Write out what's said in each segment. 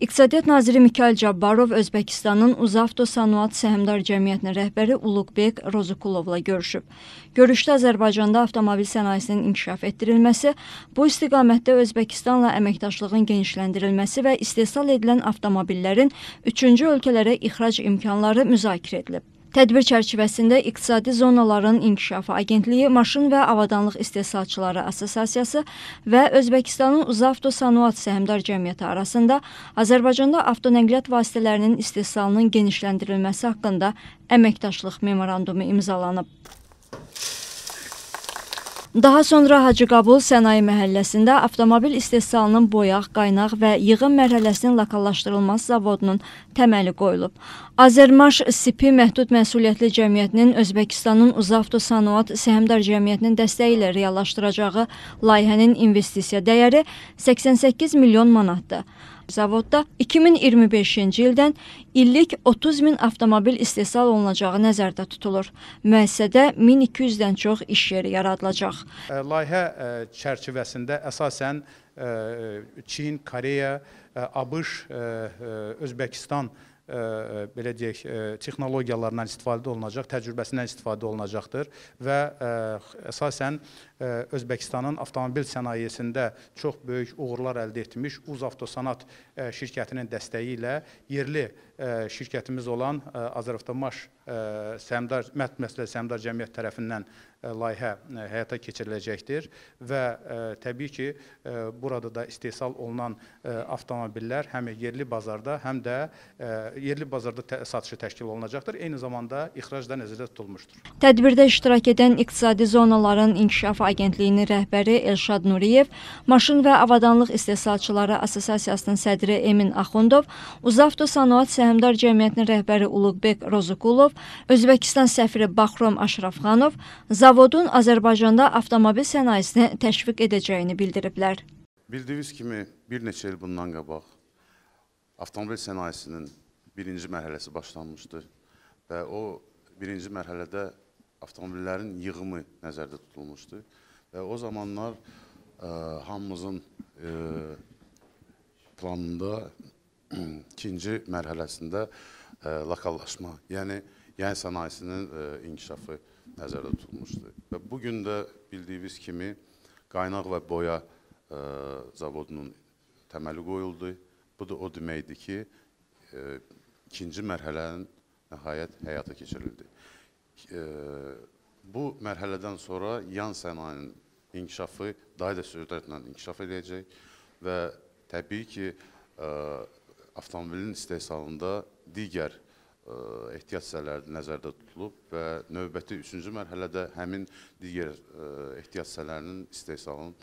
İqtisadiyyat naziri Mikail Cabbarov Özbəkistanın Uzavto Sanoat Səhmdar Cəmiyyətinin rəhbəri Uluqbek Rozukulovla görüşüb. Görüşdə Azərbaycanda avtomobil sənayesinin inkişaf etdirilməsi, bu istiqamətdə Özbəkistanla əməkdaşlığın genişləndirilməsi və istehsal edilən avtomobillərin üçüncü ölkələrə ixrac imkanları müzakirə edilib. Tədbir çərçivəsində İqtisadi Zonaların İnkişafı Agentliyi, Maşın və Avadanlıq İstehsalçıları Assosiasiyası və Özbəkistanın Uzavto Sanuat Səhmdar Cəmiyyəti arasında Azərbaycanda avtonəqliyyat vasitələrinin istehsalının genişləndirilməsi haqqında əməkdaşlıq memorandumu imzalanıb. Daha sonra Hacıqabul Sənaye məhəlləsində avtomobil istehsalının boyaq, qaynaq və yığım mərhələsinin lokallaşdırılması zavodunun təməli qoyulub. Azərmaş SIP məhdud məsuliyyətli cəmiyyətinin Özbəkistanın Uzavto Sanoat Səhmdar Cəmiyyətinin dəstəyi ilə reallaşdıracağı layihənin investisiya dəyəri 88 milyon manatdır. Zavodda 2025-ci ildən illik 30 min avtomobil istehsal olunacağı nəzərdə tutulur. Müəssisədə 1200-dən çox iş yeri yaradılacaq. Layihə çərçivəsində əsasən Çin, Koreya, ABŞ, Özbəkistan E, e, belə deyək, e, texnologiyalarından istifadə olunacaq, təcrübəsindən istifadə olunacaqdır və əsasən Özbəkistanın avtomobil sənayesində çox böyük uğurlar əldə etmiş Uz Avtosanat şirkətinin dəstəyi ilə yerli şirkətimiz olan Azəravtomaş Səmdar Mətn Məsələ Səmdar Cəmiyyət tərəfindən layihə həyata keçiriləcəkdir və təbii ki, burada da istehsal olunan avtomobillər həm yerli bazarda, həm də yerli bazarda tə satışı təşkil olunacaqdır. Eyni zamanda ixrac da nəzərdə tutulmuşdur. Tədbirdə iştirak edən İqtisadi Zonaların İnkişafı Agentliyinin rəhbəri Elşad Nuriyev, Maşın və Avadanlıq İstehsalçıları Assosiasiyasının sədri Emin Axundov, Uzavto Sanoat Səhmdar Cəmiyyətinin rəhbəri Uluqbek Rozuqulov, Özbəkistan səfiri Baxrom Aşrafxanov zavodun Azərbaycanda avtomobil sənayesini təşviq edəcəyini bildiriblər. Bildiyiniz kimi bir neçə il bundan qabaq avtomobil sənayesinin birinci mərhələsi başlanmışdı və o birinci mərhələdə avtomobillərin yığımı nəzərdə tutulmuşdu və o zamanlar ə, e, hamımızın ə, e, planında ikinci mərhələsində ə, e, lokallaşma, yəni yay sənayesinin ə, inkişafı nəzərdə tutulmuşdu. Və bu gün də bildiyiniz kimi qaynaq və boya ə, zavodunun təməli qoyuldu. Bu da o deməkdir ki, ə, ikinci mərhələnin nəhayət həyata keçirildi. E, bu mərhələdən sonra yan sənayenin inkişafı daha da sürətlə inkişaf edəcək və təbii ki, e, avtomobilin istehsalında digər e, ehtiyac hissələri nəzərdə tutulub və növbəti üçüncü mərhələdə həmin digər ehtiyac hissələrinin istehsalının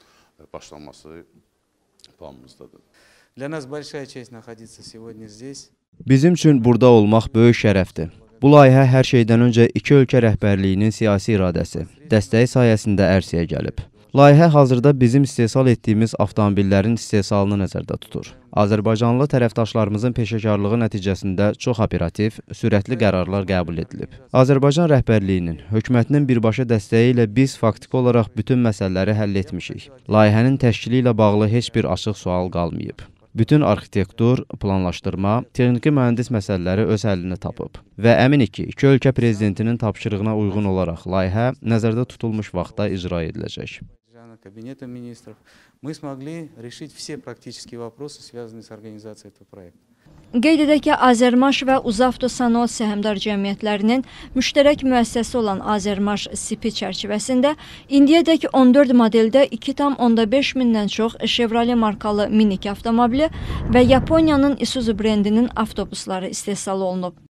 başlanması planımızdadır. Для нас большая честь находиться сегодня здесь. Bizim üçün burada olmaq böyük şərəfdir. Bu layihə hər şeydən öncə iki ölkə rəhbərliyinin siyasi iradəsi, dəstəyi sayəsində ərsəyə gəlib. Layihə hazırda bizim istehsal etdiyimiz avtomobillərin istehsalını nəzərdə tutur. Azərbaycanlı tərəfdaşlarımızın peşəkarlığı nəticəsində çox operativ, sürətli qərarlar qəbul edilib. Azərbaycan rəhbərliyinin, hökumətinin birbaşa dəstəyi ilə biz faktiki olaraq bütün məsələləri həll etmişik. Layihənin təşkili ilə bağlı heç bir açıq sual qalmayıb bütün arxitektur, planlaşdırma, texniki mühəndis məsələləri öz həllini tapıb və əminik ki, iki ölkə prezidentinin tapşırığına uyğun olaraq layihə nəzərdə tutulmuş vaxtda icra ediləcək. Кабинета министров, мы смогли решить все практические вопросы, связанные с организацией этого проекта. Qeyd edək ki, Azərmaş və Uzavto Sanoat Səhmdar Cəmiyyətlərinin müştərək müəssisəsi olan Azərmaş SIP-i çərçivəsində indiyədək 14 modeldə 2,5 mindən çox Chevrolet markalı minik avtomobili və Yaponiyanın Isuzu brendinin avtobusları istehsal olunub.